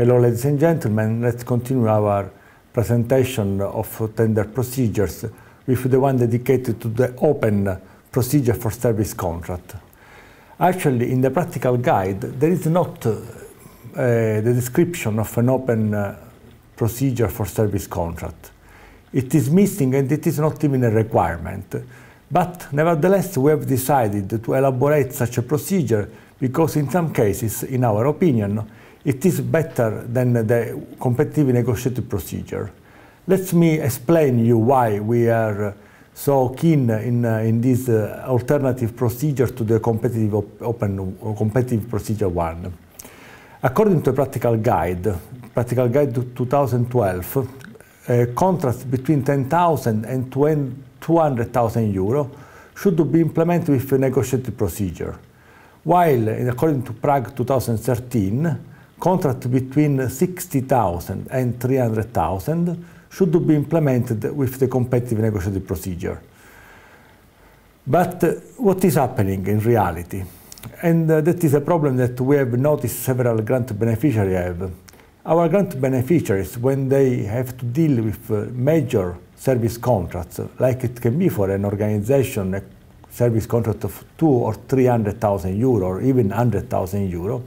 Hello, ladies and gentlemen. Let's continue our presentation of tender procedures with the one dedicated to the open procedure for service contract. Actually, in the practical guide, there is not uh, the description of an open uh, procedure for service contract. It is missing and it is not even a requirement. But nevertheless, we have decided to elaborate such a procedure because in some cases, in our opinion, it is better than the competitive negotiated procedure. Let me explain you why we are uh, so keen in, uh, in this uh, alternative procedure to the competitive op open competitive procedure one. According to a practical guide, practical guide 2012, a contracts between 10,000 and 200,000 euro should be implemented with a negotiated procedure. While, according to Prague 2013, contract between 60,000 and 300,000 should be implemented with the competitive negotiating procedure. But uh, what is happening in reality? And uh, that is a problem that we have noticed several grant beneficiaries have. Our grant beneficiaries, when they have to deal with uh, major service contracts, like it can be for an organization, a service contract of two or 300,000 euro, or even 100,000 euro,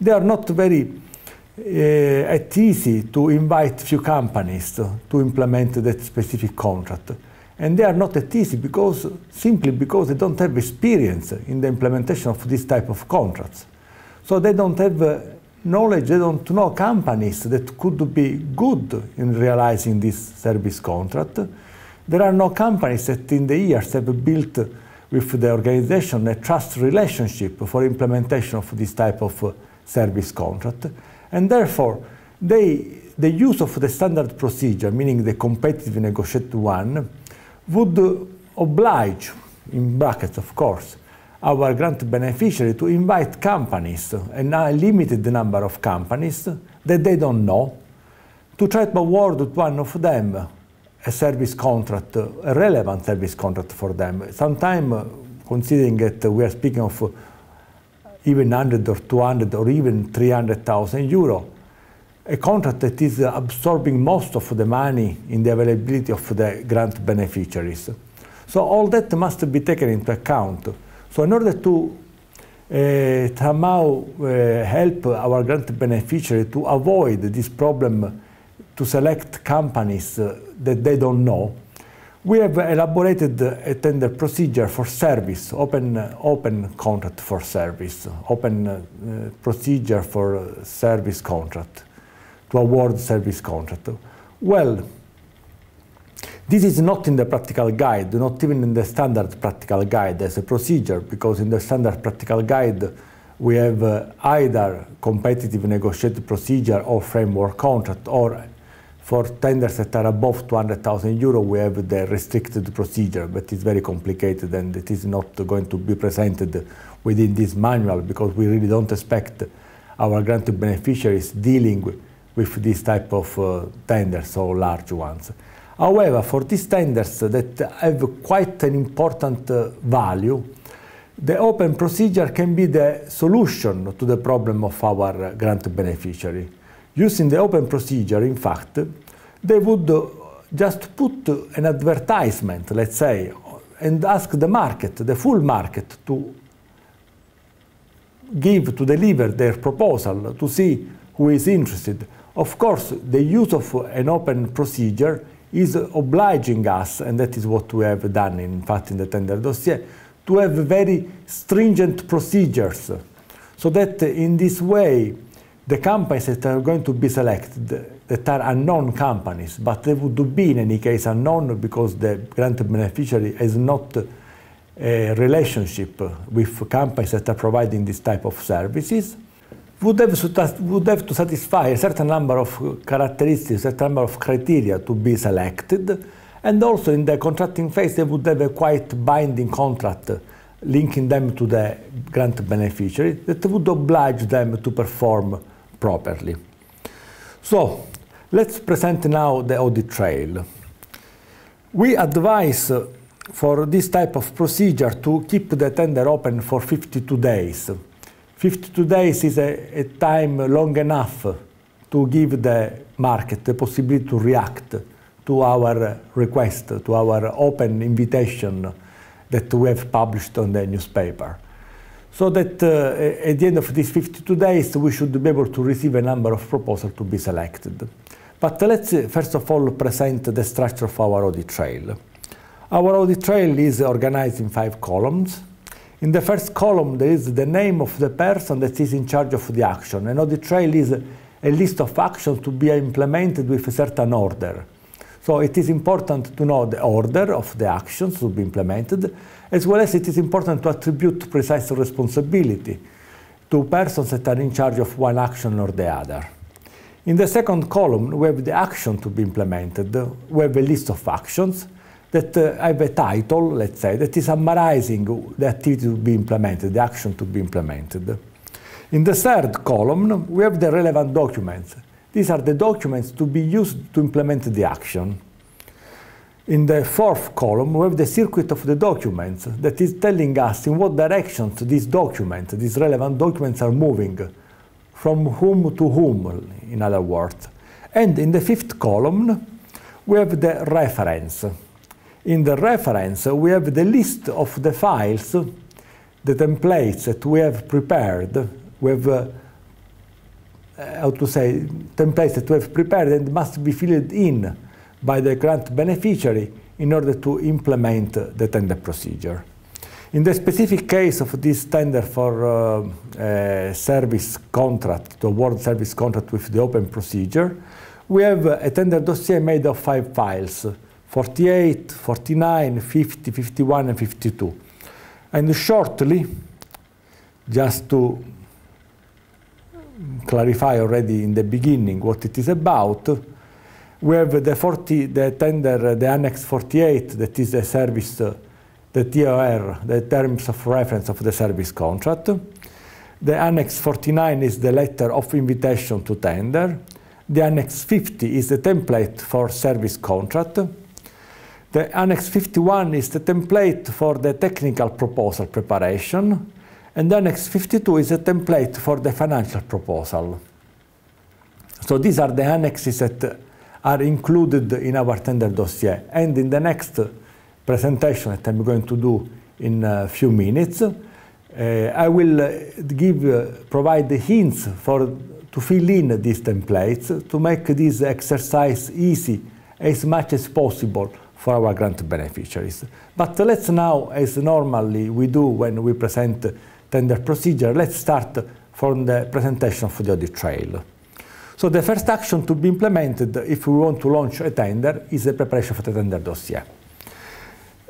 they are not very uh, at easy to invite few companies to, to implement that specific contract. And they are not at easy because, simply because they don't have experience in the implementation of this type of contracts. So they don't have uh, knowledge, they don't know companies that could be good in realizing this service contract. There are no companies that in the years have built with the organization a trust relationship for implementation of this type of uh, service contract. And therefore, they, the use of the standard procedure, meaning the competitive negotiated one, would oblige, in brackets of course, our grant beneficiary to invite companies, and a limited number of companies that they don't know, to try to award to one of them a service contract, a relevant service contract for them. Sometimes, considering that we are speaking of even 100 or 200 or even 300,000 euro. A contract that is absorbing most of the money in the availability of the grant beneficiaries. So all that must be taken into account. So in order to uh, somehow uh, help our grant beneficiary to avoid this problem to select companies uh, that they don't know, we have elaborated a tender procedure for service, open, open contract for service, open uh, procedure for service contract, to award service contract. Well, this is not in the practical guide, not even in the standard practical guide as a procedure, because in the standard practical guide we have uh, either competitive negotiated procedure or framework contract or for tenders that are above 200,000 euro, we have the restricted procedure, but it's very complicated and it is not going to be presented within this manual because we really don't expect our grant beneficiaries dealing with, this type of uh, tenders or large ones. However, for these tenders that have quite an important uh, value, the open procedure can be the solution to the problem of our grant beneficiary. Using the open procedure, in fact, they would uh, just put an advertisement, let's say, and ask the market, the full market, to give, to deliver their proposal, to see who is interested. Of course, the use of an open procedure is obliging us, and that is what we have done, in fact, in the tender dossier, to have very stringent procedures, so that in this way the companies that are going to be selected that are unknown companies, but they would be in any case unknown because the grant beneficiary has not a relationship with companies that are providing this type of services, would have, would have to satisfy a certain number of characteristics, a certain number of criteria to be selected, and also in the contracting phase they would have a quite binding contract linking them to the grant beneficiary that would oblige them to perform properly. So let's present now the audit trail. We advise for this type of procedure to keep the tender open for 52 days. 52 days is a, a time long enough to give the market the possibility to react to our request, to our open invitation that we have published on the newspaper so that uh, at the end of these 52 days we should be able to receive a number of proposals to be selected. But let's uh, first of all present the structure of our audit trail. Our audit trail is organized in five columns. In the first column there is the name of the person that is in charge of the action. An audit trail is a list of actions to be implemented with a certain order. So it is important to know the order of the actions to be implemented as well as it is important to attribute precise responsibility to persons that are in charge of one action or the other. In the second column, we have the action to be implemented. We have a list of actions that uh, have a title, let's say, that is summarizing the activity to be implemented, the action to be implemented. In the third column, we have the relevant documents. These are the documents to be used to implement the action. In the fourth column, we have the circuit of the documents that is telling us in what directions these documents, these relevant documents are moving, from whom to whom, in other words. And in the fifth column, we have the reference. In the reference, we have the list of the files, the templates that we have prepared. We have, uh, how to say, templates that we have prepared and must be filled in by the grant beneficiary in order to implement the tender procedure. In the specific case of this tender for uh, uh, service contract, the award service contract with the open procedure, we have a tender dossier made of five files, 48, 49, 50, 51 and 52. And shortly, just to clarify already in the beginning what it is about, we have the 40, the tender, the Annex 48, that is the service, the TOR, the terms of reference of the service contract. The Annex 49 is the letter of invitation to tender. The Annex 50 is the template for service contract. The Annex 51 is the template for the technical proposal preparation. And Annex 52 is a template for the financial proposal. So these are the annexes that are included in our tender dossier. And in the next presentation that I'm going to do in a few minutes, uh, I will eh, give, uh, provide the hints for to fill in these templates to make this exercise easy as much as possible for our grant beneficiaries. But let's now, as normally we do when we present tender procedure, let's start from the presentation of the audit trail. So the first action to be implemented if we want to launch a tender is the preparation of the tender dossier.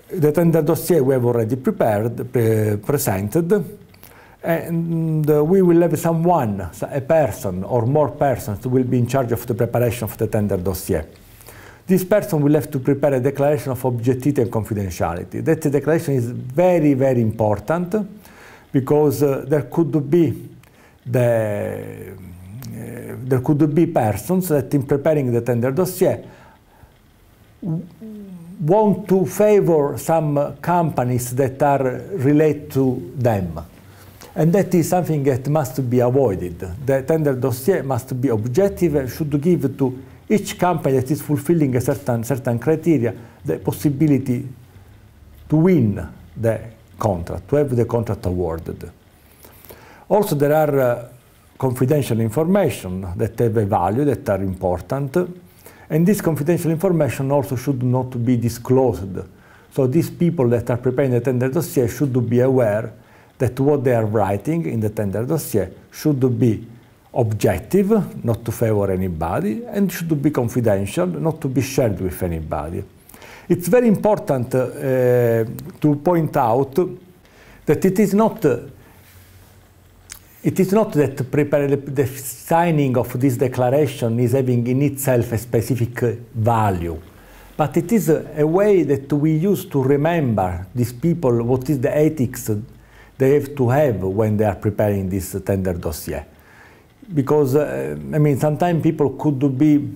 The tender dossier we have already prepared, pre uh, presented, and uh, we will have someone, a person or more persons will be in charge of the preparation of the tender dossier. This person will have to prepare a declaration of objectivity and confidentiality. That declaration is very, very important because uh, there could be the Eh, there could be persons that in preparing the tender dossier want to favor some companies that are related to them. And that is something that must be avoided. The tender dossier must be objective should give to each company that is fulfilling a certain, certain criteria the possibility to win the contract, to have the contract awarded. Also, there are uh, confidential information that have a value, that are important. And this confidential information also should not be disclosed. So these people that are preparing the tender dossier should be aware that what they are writing in the tender dossier should be objective, not to favor anybody, and should be confidential, not to be shared with anybody. It's very important uh, to point out that it is not it is not that the signing of this declaration is having in itself a specific value, but it is a, a way that we use to remember these people what is the ethics they have to have when they are preparing this tender dossier. Because, uh, I mean, sometimes people could be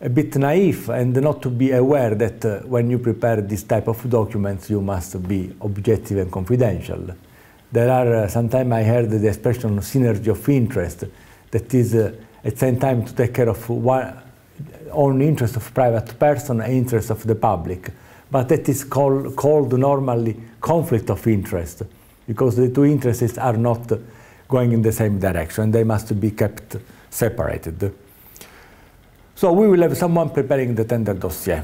a bit naive and not to be aware that uh, when you prepare this type of documents, you must be objective and confidential. There are uh, sometimes I heard the expression synergy of interest, that is uh, at the same time to take care of one, own interest of private person and interest of the public. But that is call, called normally conflict of interest, because the two interests are not going in the same direction. They must be kept separated. So we will have someone preparing the tender dossier.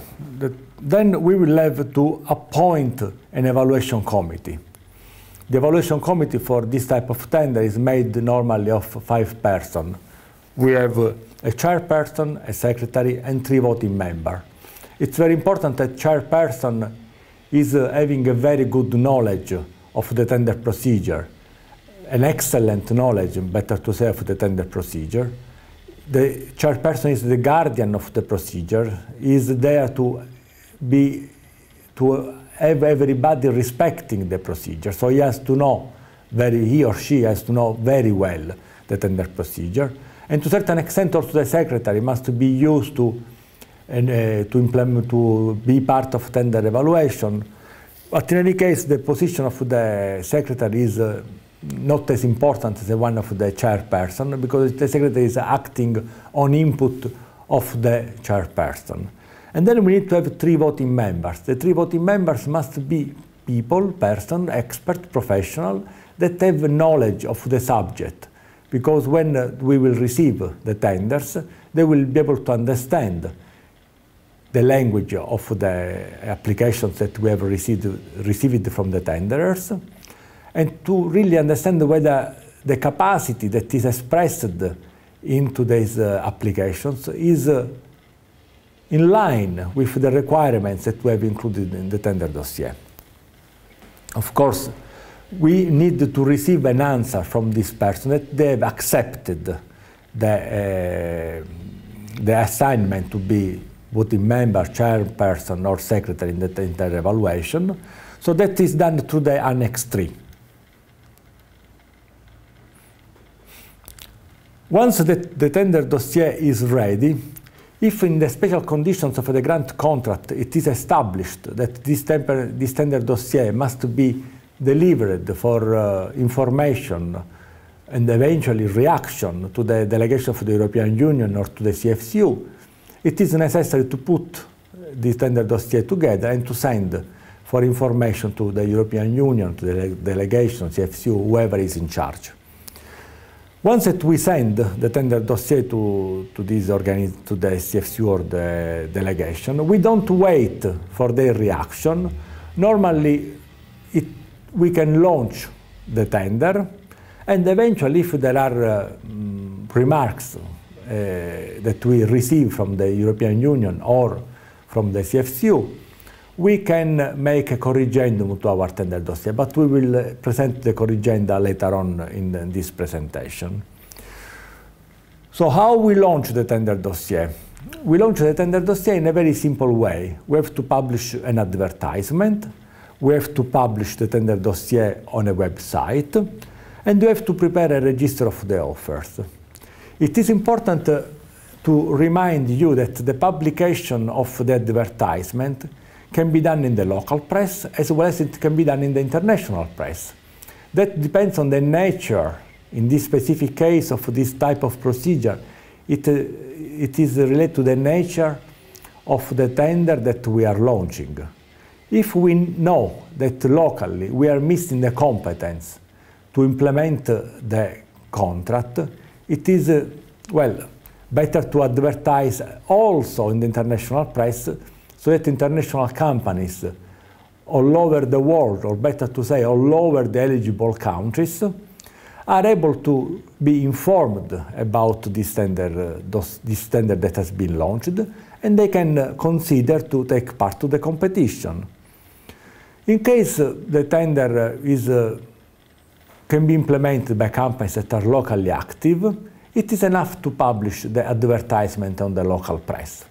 Then we will have to appoint an evaluation committee. The evaluation committee for this type of tender is made normally of five persons. We have a chairperson, a secretary, and three voting members. It's very important that chairperson is uh, having a very good knowledge of the tender procedure, an excellent knowledge, better to say, of the tender procedure. The chairperson is the guardian of the procedure, is there to be to have everybody respecting the procedure. So he has to know very, he or she has to know very well the tender procedure. And to a certain extent also the secretary must be used to, uh, to, implement, to be part of tender evaluation. But in any case, the position of the secretary is uh, not as important as the one of the chairperson because the secretary is acting on input of the chairperson. And then we need to have three voting members. The three voting members must be people, person, expert, professional that have knowledge of the subject. Because when uh, we will receive the tenders, they will be able to understand the language of the applications that we have received, received from the tenderers and to really understand whether the capacity that is expressed into these uh, applications is uh, in line with the requirements that we have included in the tender dossier. Of course, we need to receive an answer from this person that they have accepted the, uh, the assignment to be voting member, chairperson, or secretary in the tender evaluation. So that is done through the Annex 3. Once the, the tender dossier is ready, if in the special conditions of the grant contract it is established that this, temper, this tender dossier must be delivered for uh, information and eventually reaction to the delegation of the European Union or to the CFCU, it is necessary to put this tender dossier together and to send for information to the European Union, to the delegation, CFCU, whoever is in charge. Once that we send the tender dossier to, to, this organi- to the CFCU or the uh, delegation, we don't wait for their reaction. Normally, it, we can launch the tender, and eventually, if there are uh, mm, remarks uh, that we receive from the European Union or from the CFCU, we can make a corrigendum to our tender dossier, but we will present the corrigenda later on in this presentation. So how we launch the tender dossier? We launch the tender dossier in a very simple way. We have to publish an advertisement. We have to publish the tender dossier on a website. And we have to prepare a register of the offers. It is important uh, to remind you that the publication of the advertisement can be done in the local press as well as it can be done in the international press. That depends on the nature, in this specific case, of this type of procedure. It, uh, it is related to the nature of the tender that we are launching. If we know that locally we are missing the competence to implement uh, the contract, it is, uh, well, better to advertise also in the international press so that international companies all over the world, or better to say, all over the eligible countries, are able to be informed about this tender, uh, this tender that has been launched, and they can uh, consider to take part to the competition. In case uh, the tender is, can be implemented by companies that are locally active, it is enough to publish the advertisement on the local press.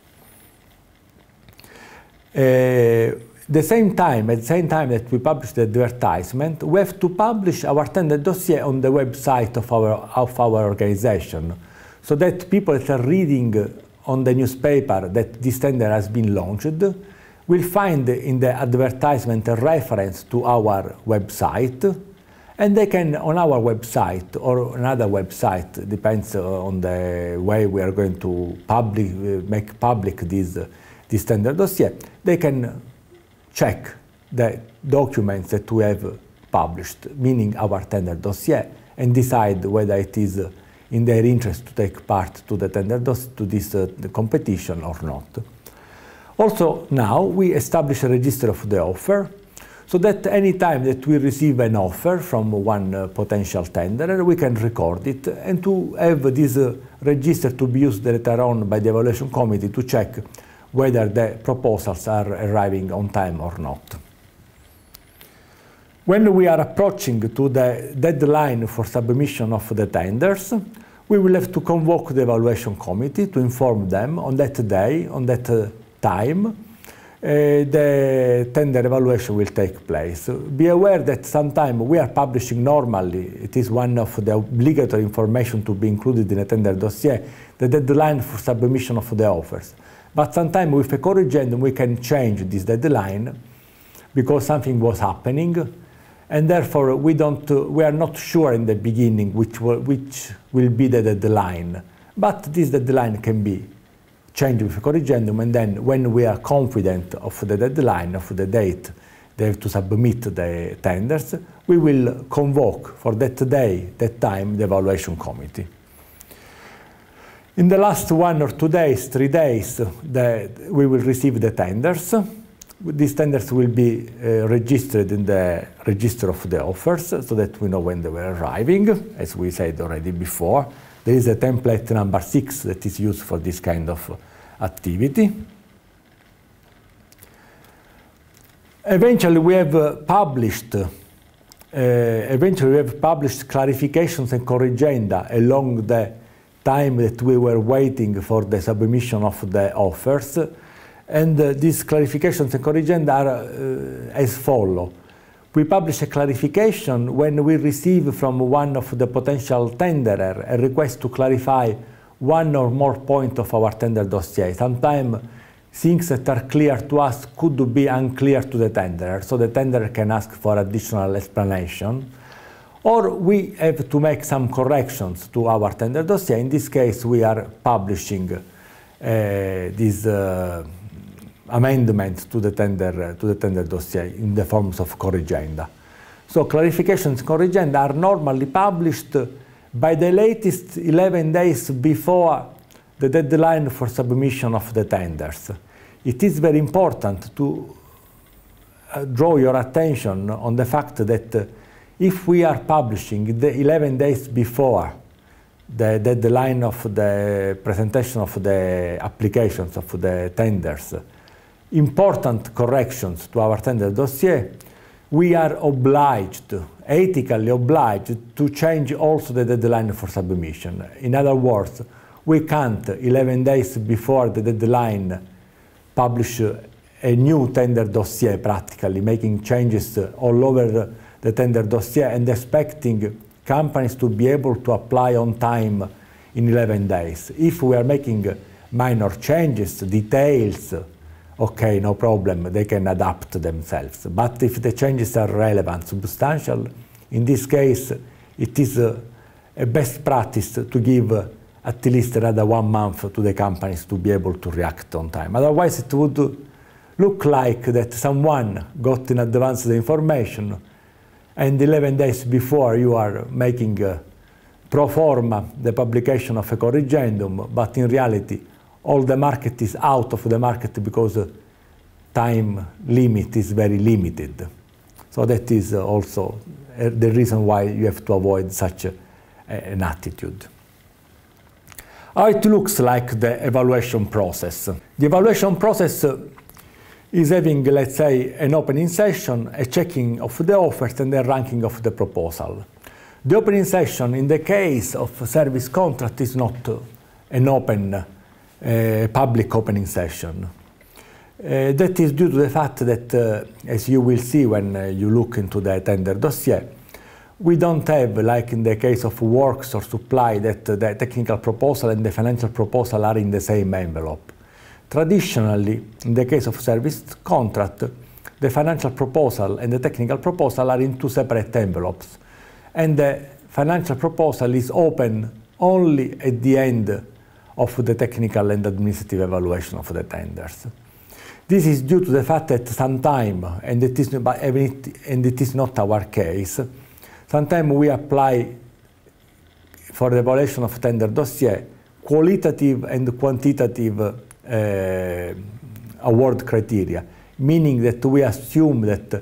Eh, the same time, at the same time that we publish the advertisement, we have to publish our tender dossier on the website of our, of our organization, so that people that are reading on the newspaper that this tender has been launched will find in the advertisement a reference to our website, and they can, on our website or another website, depends uh, on the way we are going to public, uh, make public this the standard dossier, they can check the documents that we have published, meaning our tender dossier, and decide whether it is in their interest to take part to the tender to this uh, competition or not. Also, now we establish a register of the offer, so that any time that we receive an offer from one uh, potential tenderer, we can record it and to have this uh, register to be used later on by the evaluation committee to check whether the proposals are arriving on time or not. When we are approaching to the deadline for submission of the tenders, we will have to convoke the evaluation committee to inform them on that day, on that uh, time, uh, the tender evaluation will take place. Be aware that sometimes we are publishing normally, it is one of the obligatory information to be included in a tender dossier, the deadline for submission of the offers. But sometimes with a corrigendum, we can change this deadline because something was happening and therefore we don't uh, we are not sure in the beginning which will, which will be the deadline but this deadline can be changed with a corrigendum and then when we are confident of the deadline of the date they have to submit the tenders we will convoke for that day that time the evaluation committee in the last one or two days, three days, the, we will receive the tenders. These tenders will be uh, registered in the register of the offers so that we know when they were arriving. As we said already before, there is a template number six that is used for this kind of activity. Eventually, we have uh, published uh, eventually we have published clarifications and corrigenda along the time that we were waiting for the submission of the offers. And uh, these clarifications and corrections are uh, as follow. We publish a clarification when we receive from one of the potential tenderer a request to clarify one or more point of our tender dossier. Sometimes things that are clear to us could be unclear to the tenderer, so the tenderer can ask for additional explanation or we have to make some corrections to our tender dossier. In this case, we are publishing uh, this uh, amendment to the tender uh, to the tender dossier in the forms of corrigenda. So clarifications corrigenda are normally published by the latest 11 days before the deadline for submission of the tenders. It is very important to uh, draw your attention on the fact that uh, if we are publishing the 11 days before the deadline of the presentation of the applications of the tenders, important corrections to our tender dossier, we are obliged, ethically obliged, to change also the deadline for submission. In other words, we can't, 11 days before the deadline, publish a new tender dossier practically, making changes all over the tender dossier and expecting companies to be able to apply on time in 11 days. If we are making minor changes, details, okay, no problem, they can adapt themselves. But if the changes are relevant, substantial, in this case, it is a best practice to give at least another one month to the companies to be able to react on time. Otherwise, it would look like that someone got in advance the information, and 11 days before you are making pro forma the publication of a corrigendum, but in reality all the market is out of the market because uh, time limit is very limited. So that is uh, also uh, the reason why you have to avoid such an attitude. How it looks like the evaluation process. The evaluation process is having, let's say, an opening session, a checking of the offers and the ranking of the proposal. The opening session in the case of service contract is not an open uh, public opening session. Uh, that is due to the fact that, uh, as you will see when uh, you look into the tender dossier, we don't have, like in the case of works or supply, that uh, the technical proposal and the financial proposal are in the same envelope. Traditionally, in the case of service contract, the financial proposal and the technical proposal are in two separate envelopes. And the financial proposal is open only at the end of the technical and administrative evaluation of the tenders. This is due to the fact that sometimes, and it is, and it is not our case, sometimes we apply for the evaluation of tender dossier qualitative and quantitative Eh, award criteria, meaning that we assume that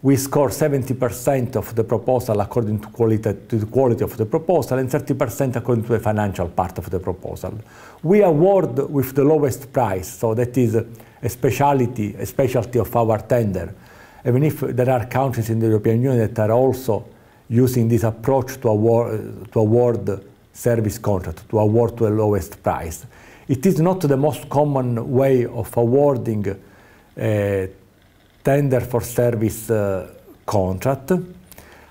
we score 70% of the proposal according to, quality, to the quality of the proposal and 30% according to the financial part of the proposal. We award with the lowest price, so that is a specialty, a specialty of our tender. Even if there are countries in the European Union that are also using this approach to award, to award service contract, to award to the lowest price. It is not the most common way of awarding a tender for service uh, contract.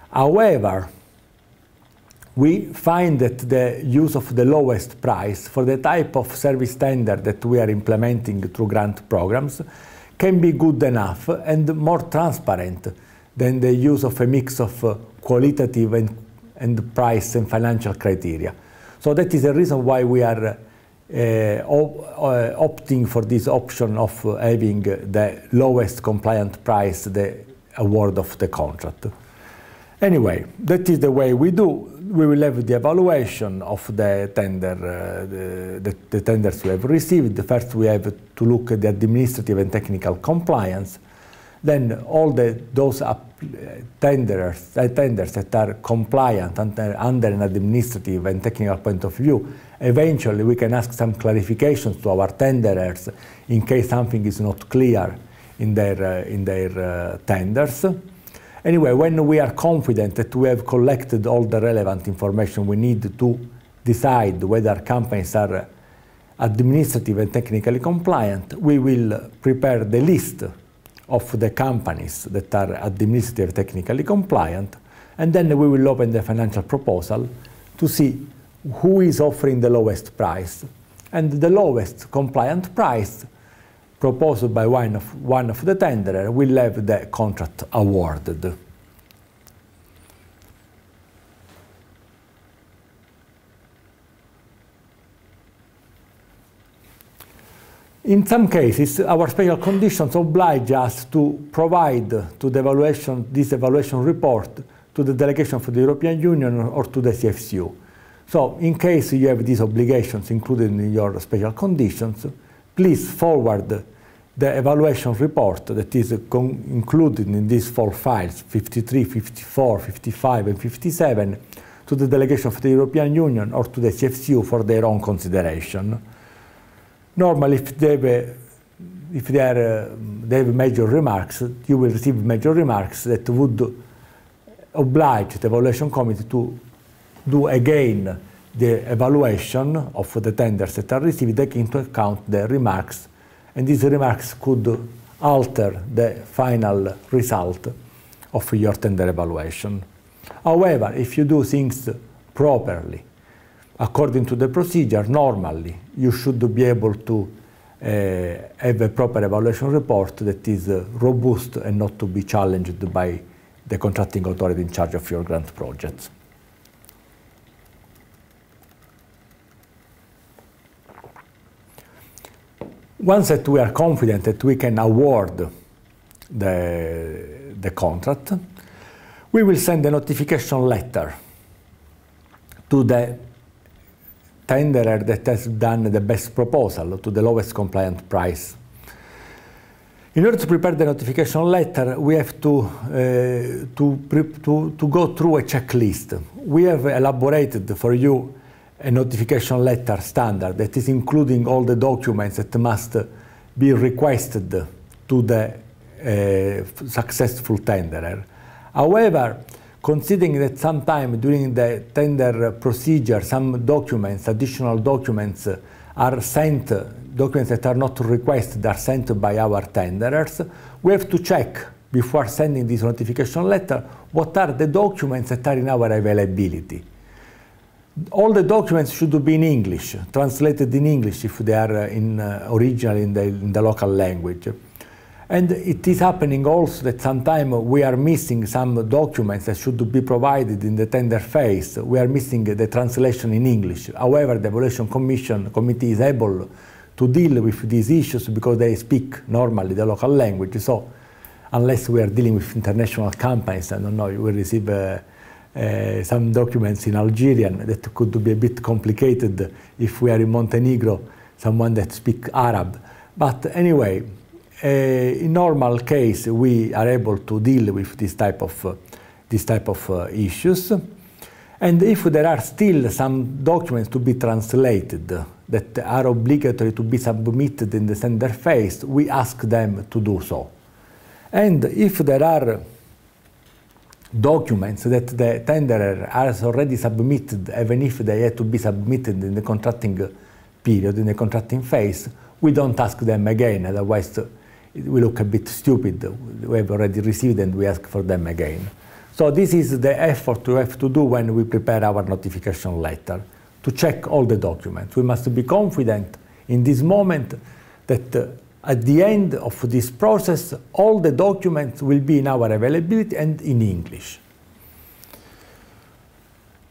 However, we find that the use of the lowest price for the type of service tender that we are implementing through grant programs can be good enough and more transparent than the use of a mix of uh, qualitative and, and price and financial criteria. So that is the reason why we are uh, Eh, eh, opting for this option of having the lowest compliant price, the award of the contract. Anyway, that is the way we do. We will have the evaluation of the tender, uh, the, the, the, tenders we have received. First, we have to look at the administrative and technical compliance. Then all the, those tenders, uh, tenders that are compliant uh, under an administrative and technical point of view, eventually we can ask some clarifications to our tenderers in case something is not clear in their, uh, in their tenders. Anyway, when we are confident that we have collected all the relevant information we need to decide whether companies are administrative and technically compliant, we will prepare the list of the companies that are administrative technically compliant, and then we will open the financial proposal to see who is offering the lowest price. And the lowest compliant price proposed by one of, one of the tenderer will have the contract awarded. In some cases, our special conditions oblige us to provide to the evaluation, this evaluation report to the delegation for the European Union or to the CFCU. So, in case you have these obligations included in your special conditions, please forward the evaluation report that is included in these four files 53, 54, 55, and 57 to the delegation of the European Union or to the CFCU for their own consideration normally if they were if they, are, uh, they have major remarks, you will receive major remarks that would oblige the evaluation committee to do again the evaluation of the tenders that are received, taking into account the remarks, and these remarks could alter the final result of your tender evaluation. However, if you do things properly, according to the procedure, normally you should be able to uh, have a proper evaluation report that is uh, robust and not to be challenged by the contracting authority in charge of your grant projects. Once that we are confident that we can award the, the contract, we will send a notification letter to the tenderer that has done the best proposal to the lowest compliant price. In order to prepare the notification letter, we have to, uh, to, to, to, go through a checklist. We have elaborated for you a notification letter standard that is including all the documents that must be requested to the uh, successful tenderer. However, considering that sometime during the tender procedure, some documents, additional documents are sent, documents that are not requested are sent by our tenderers, we have to check before sending this notification letter what are the documents that are in our availability. All the documents should be in English, translated in English if they are uh, in uh, original in the, in the local language. And it is happening also that sometimes we are missing some documents that should be provided in the tender phase. We are missing the translation in English. However, the Evaluation Commission committee is able to deal with these issues because they speak normally the local language. So unless we are dealing with international companies, I don't know, we receive uh, uh, some documents in Algerian that could be a bit complicated if we are in Montenegro, someone that speaks Arab. But anyway, in normal case, we are able to deal with this type of, uh, this type of uh, issues. And if there are still some documents to be translated that are obligatory to be submitted in the sender phase, we ask them to do so. And if there are documents that the tenderer has already submitted, even if they had to be submitted in the contracting period, in the contracting phase, we don't ask them again, otherwise we look a bit stupid. We have already received and we ask for them again. So this is the effort we have to do when we prepare our notification letter, to check all the documents. We must be confident in this moment that uh, at the end of this process, all the documents will be in our availability and in English.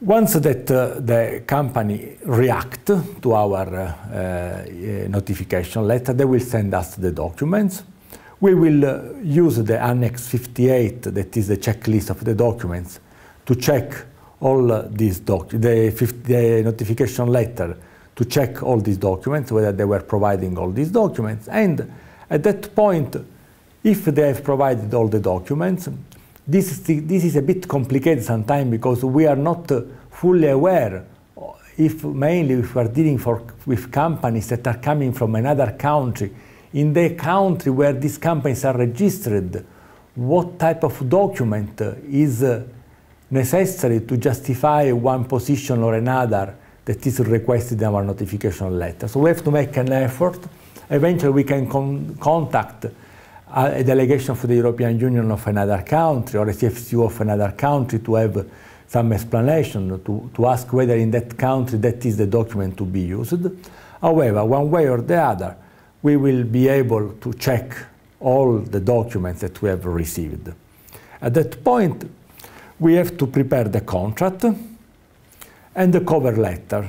Once that uh, the company react to our uh, uh, notification letter, they will send us the documents. We will uh, use the Annex 58, that is the checklist of the documents, to check all uh, these documents, the, the, notification letter, to check all these documents, whether they were providing all these documents. And at that point, if they have provided all the documents, this, this is a bit complicated sometimes because we are not uh, fully aware uh, if mainly if we are dealing for, with companies that are coming from another country, in the country where these companies are registered, what type of document uh, is necessary to justify one position or another that is requested in our notification letter. So we have to make an effort. Eventually we can con contact a delegation of the European Union of another country or a CFCU of another country to have some explanation, to, to ask whether in that country that is the document to be used. However, one way or the other, we will be able to check all the documents that we have received. At that point, we have to prepare the contract and the cover letter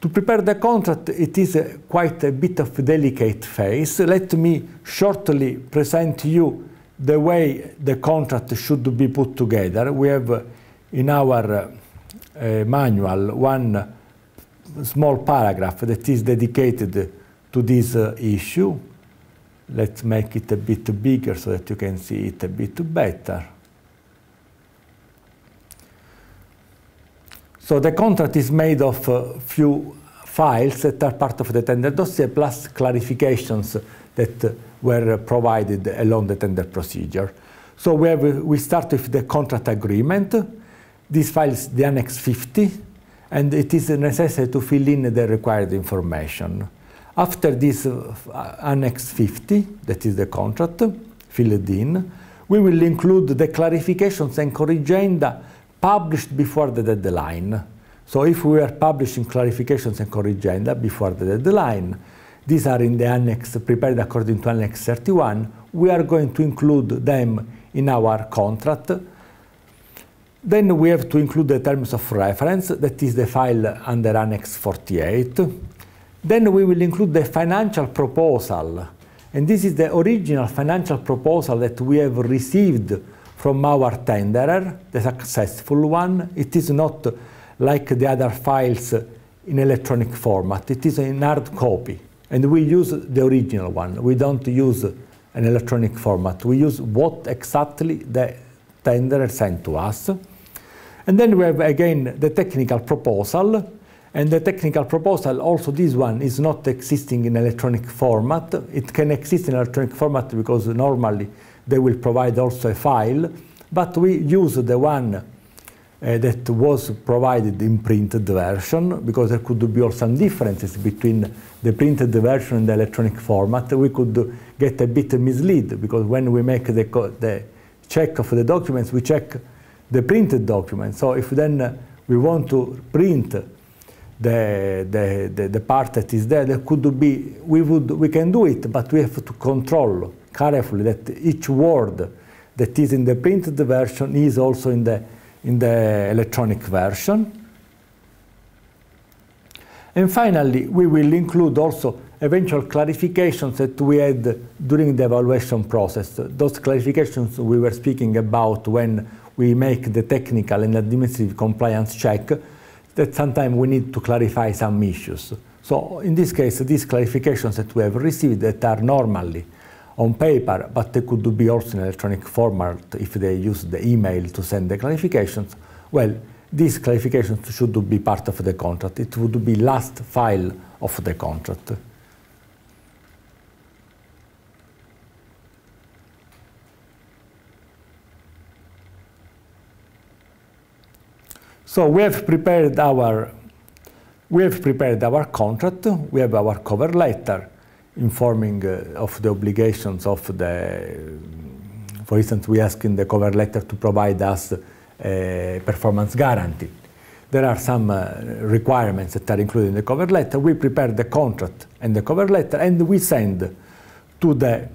to prepare the contract, it is quite a bit of a delicate phase. Let me shortly present you the way the contract should be put together. We have uh, in our uh, uh, manual one small paragraph that is dedicated to this uh, issue. Let's make it a bit bigger so that you can see it a bit better. So the contract is made of a few files that are part of the tender dossier plus clarifications that were provided along the tender procedure. So we, have, we start with the contract agreement. This file is the Annex 50, and it is necessary to fill in the required information. After this uh, Annex 50, that is the contract, filled in, we will include the clarifications and corrigenda published before the deadline. So if we are publishing clarifications and corrigenda before the deadline, these are in the annex prepared according to Annex 31, we are going to include them in our contract. Then we have to include the terms of reference, that is the file under Annex 48. Then we will include the financial proposal, and this is the original financial proposal that we have received from our tenderer, the successful one. It is not like the other files in electronic format. It is an hard copy. And we use the original one. We don't use an electronic format. We use what exactly the tenderer sent to us. And then we have again the technical proposal. And the technical proposal, also this one, is not existing in electronic format. It can exist in electronic format because normally they will provide also a file, but we use the one uh, that was provided in printed version because there could be some differences between the printed version and the electronic format. We could get a bit misled because when we make the, the check of the documents, we check the printed document. So if then uh, we want to print the, the, the, the part that is there, there could be, we, would, we can do it, but we have to control carefully that each word that is in the printed version is also in the, in the electronic version. And finally, we will include also eventual clarifications that we had during the evaluation process. Those clarifications we were speaking about when we make the technical and administrative compliance check, that sometimes we need to clarify some issues. So in this case, these clarifications that we have received that are normally on paper, but they could be also in electronic format if they use the email to send the clarifications. Well, these clarifications should be part of the contract. It would be last file of the contract. So we have prepared our we have prepared our contract, we have our cover letter, informing uh, of the obligations of the, um, for instance, we ask in the cover letter to provide us a performance guarantee. There are some uh, requirements that are included in the cover letter. We prepare the contract and the cover letter and we send to the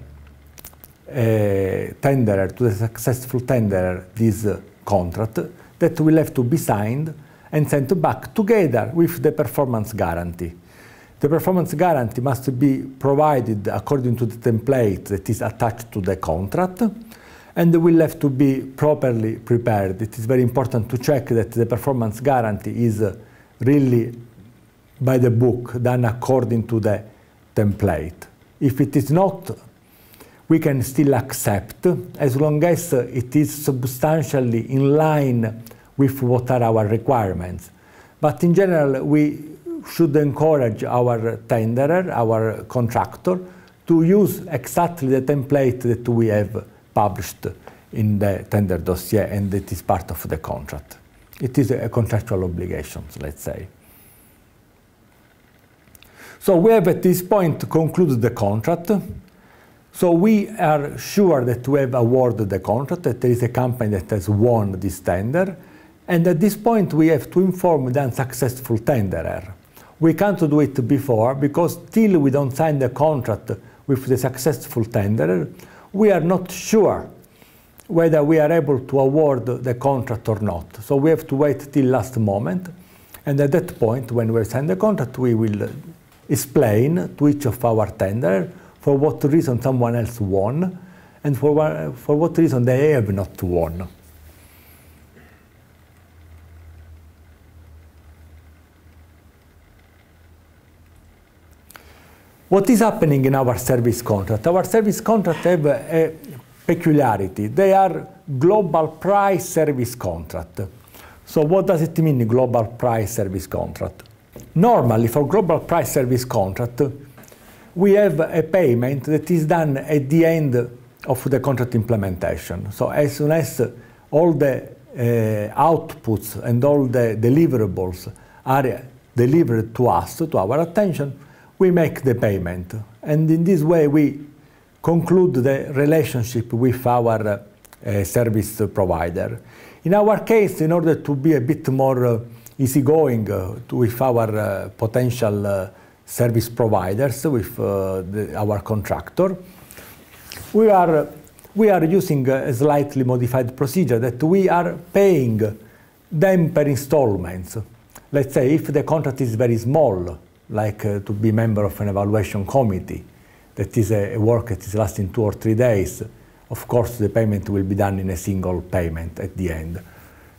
uh, tenderer, to the successful tenderer, this uh, contract that will have to be signed and sent back together with the performance guarantee. The performance guarantee must be provided according to the template that is attached to the contract and will have to be properly prepared. It is very important to check that the performance guarantee is really by the book, done according to the template. If it is not, we can still accept as long as it is substantially in line with what are our requirements. But in general, we should encourage our tenderer, our contractor, to use exactly the template that we have published in the tender dossier and it is part of the contract. It is a contractual obligation, let's say. So we have at this point concluded the contract. So we are sure that we have awarded the contract, that there is a company that has won this tender. And at this point, we have to inform the unsuccessful tenderer. We can't do it before because till we don't sign the contract with the successful tenderer, we are not sure whether we are able to award the contract or not. So we have to wait till last moment. And at that point, when we sign the contract, we will explain to each of our tenderer for what reason someone else won and for, for what reason they have not won. What is happening in our service contract? Our service contract have a uh, peculiarity. They are global price service contract. So what does it mean, global price service contract? Normally, for global price service contract, we have a payment that is done at the end of the contract implementation. So as soon as all the uh, outputs and all the deliverables are delivered to us, to our attention, we make the payment. And in this way, we conclude the relationship with our uh, service provider. In our case, in order to be a bit more uh, easygoing uh, to, with our uh, potential uh, service providers, with uh, the, our contractor, we are, we are using a slightly modified procedure that we are paying them per installments. Let's say if the contract is very small, like uh, to be member of an evaluation committee. That is a, a, work that is lasting two or three days. Of course, the payment will be done in a single payment at the end.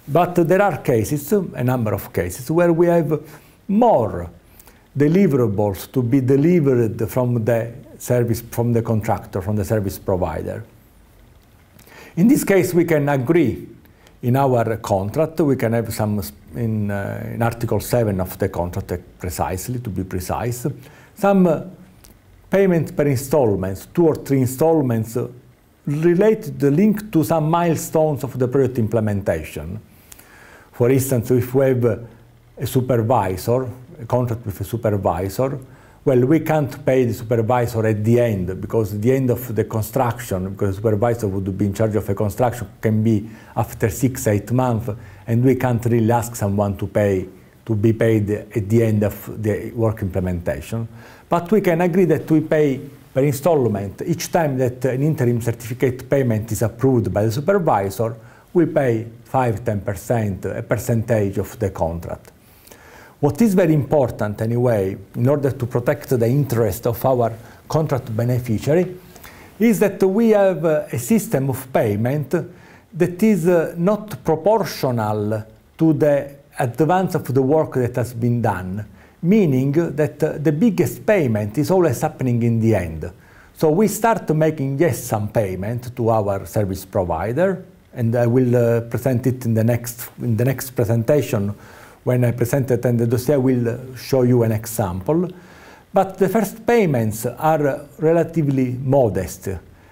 But uh, there are cases, a number of cases, where we have more deliverables to be delivered from the service, from the contractor, from the service provider. In this case, we can agree in our contract, we can have some, in, uh, in Article 7 of the contract, uh, precisely, to be precise, some uh, payments per installments, two or three installments, uh, related the link to some milestones of the project implementation. For instance, if we have a supervisor, a contract with a supervisor, well, we can't pay the supervisor at the end because the end of the construction, because the supervisor would be in charge of a construction, can be after six, eight months, and we can't really ask someone to pay, to be paid at the end of the work implementation. But we can agree that we pay per installment. Each time that an interim certificate payment is approved by the supervisor, we pay 5-10%, a percentage of the contract. What is very important anyway, in order to protect the interest of our contract beneficiary, is that we have a system of payment that is uh, not proportional to the advance of the work that has been done, meaning that uh, the biggest payment is always happening in the end. So we start making, yes, some payment to our service provider, and I will uh, present it in the next, in the next presentation when I present it, and the dossier will show you an example. But the first payments are relatively modest,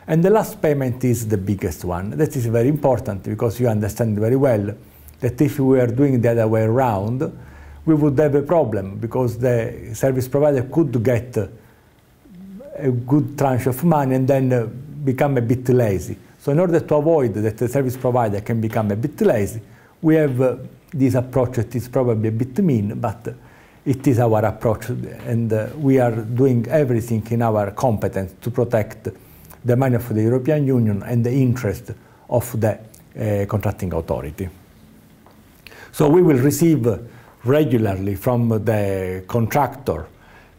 and the last payment is the biggest one. That is very important because you understand very well that if we were doing the other way around, we would have a problem because the service provider could get a good tranche of money and then become a bit lazy. So in order to avoid that the service provider can become a bit lazy, we have this approach is probably a bit mean, but it is our approach, and uh, we are doing everything in our competence to protect the money of the European Union and the interest of the uh, contracting authority. So we will receive regularly from the contractor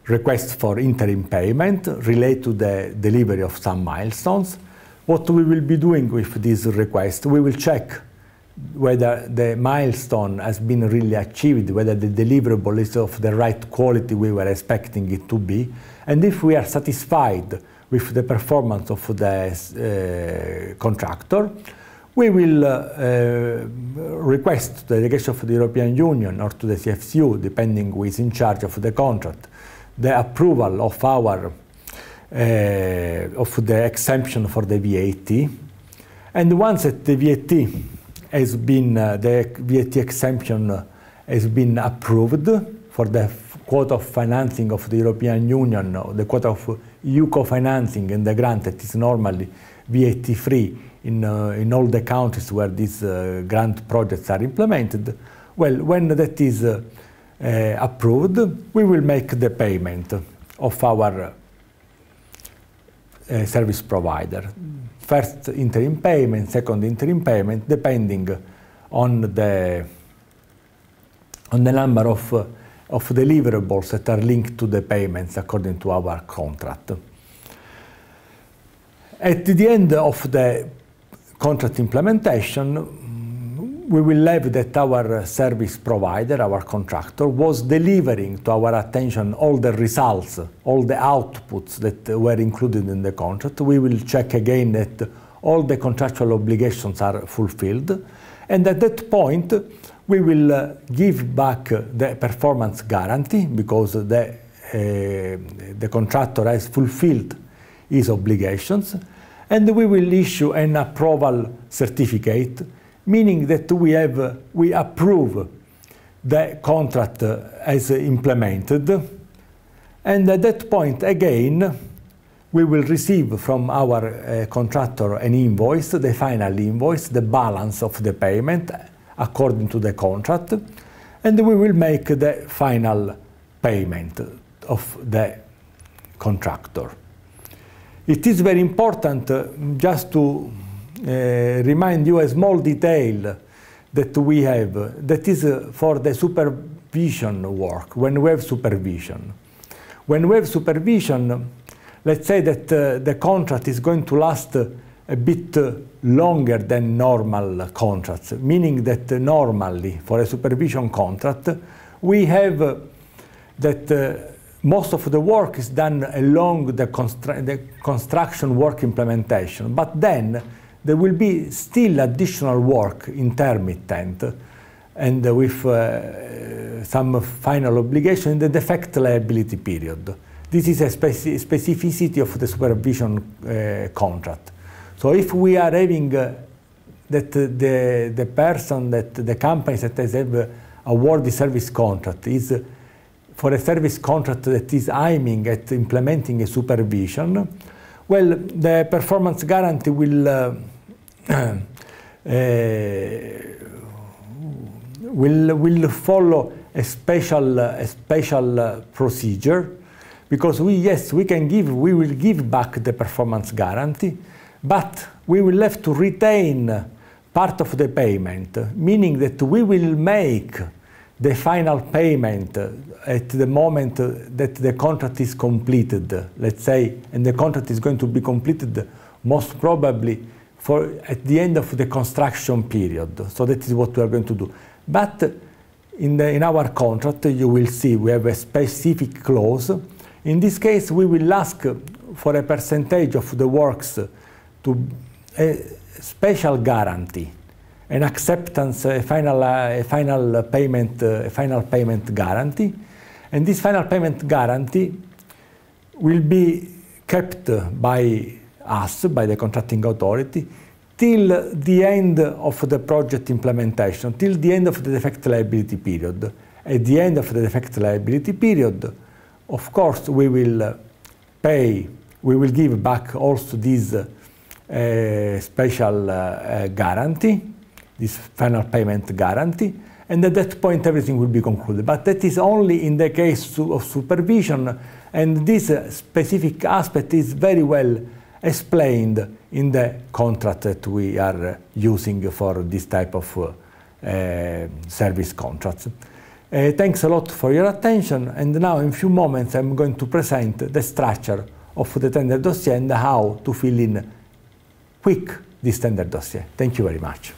requests for interim payment related to the delivery of some milestones. What we will be doing with this request, we will check whether the milestone has been really achieved, whether the deliverable is of the right quality we were expecting it to be, and if we are satisfied with the performance of the uh, contractor, we will uh, uh, request to the delegation of the European Union or to the CFCU, depending who is in charge of the contract, the approval of our uh, of the exemption for the VAT. And once the VAT has been uh, the VAT exemption has been approved for the quota of financing of the European Union, the quota of EU co-financing and the grant that is normally VAT free in, uh, in all the countries where these uh, grant projects are implemented. Well, when that is uh, uh approved, we will make the payment of our uh, service provider. Mm first interim payment, second interim payment, depending on the on the number of uh, of deliverables that are linked to the payments according to our contract. At the end of the contract implementation, we will have that our service provider, our contractor, was delivering to our attention all the results, all the outputs that were included in the contract. We will check again that all the contractual obligations are fulfilled. And at that point, we will uh, give back the performance guarantee because the, uh, the contractor has fulfilled his obligations. And we will issue an approval certificate meaning that we, have, we approve the contract as implemented. And at that point, again, we will receive from our uh, contractor an invoice, the final invoice, the balance of the payment according to the contract, and we will make the final payment of the contractor. It is very important uh, just to uh, remind you a small detail that we have, that is uh, for the supervision work, when we have supervision. When we have supervision, let's say that uh, the contract is going to last a bit longer than normal contracts, meaning that normally for a supervision contract, we have that most of the work is done along the, the construction work implementation. But then there will be still additional work intermittent and with uh, some final obligation in the defect liability period. This is a speci specificity of the supervision uh, contract. So if we are having uh, that the, the person that the company that has have uh, awarded service contract is uh, for a service contract that is aiming at implementing a supervision, well, the performance guarantee will uh, uh, uh will will follow a special uh, a special uh, procedure because we yes we can give we will give back the performance guarantee, but we will have to retain part of the payment, meaning that we will make the final payment at the moment that the contract is completed, let's say, and the contract is going to be completed most probably for at the end of the construction period. So that is what we are going to do. But in, the, in our contract, you will see we have a specific clause. In this case, we will ask for a percentage of the works to a special guarantee an acceptance, a final, a final payment, a final payment guarantee, and this final payment guarantee will be kept by us, by the contracting authority, till the end of the project implementation, till the end of the defect liability period. At the end of the defect liability period, of course, we will pay, we will give back also this uh, special uh, guarantee this final payment guarantee, and at that point everything will be concluded. But that is only in the case of supervision, and this uh, specific aspect is very well explained in the contract that we are uh, using for this type of uh, uh, service contracts. Uh, thanks a lot for your attention, and now in a few moments I'm going to present the structure of the tender dossier and how to fill in quick this tender dossier. Thank you very much.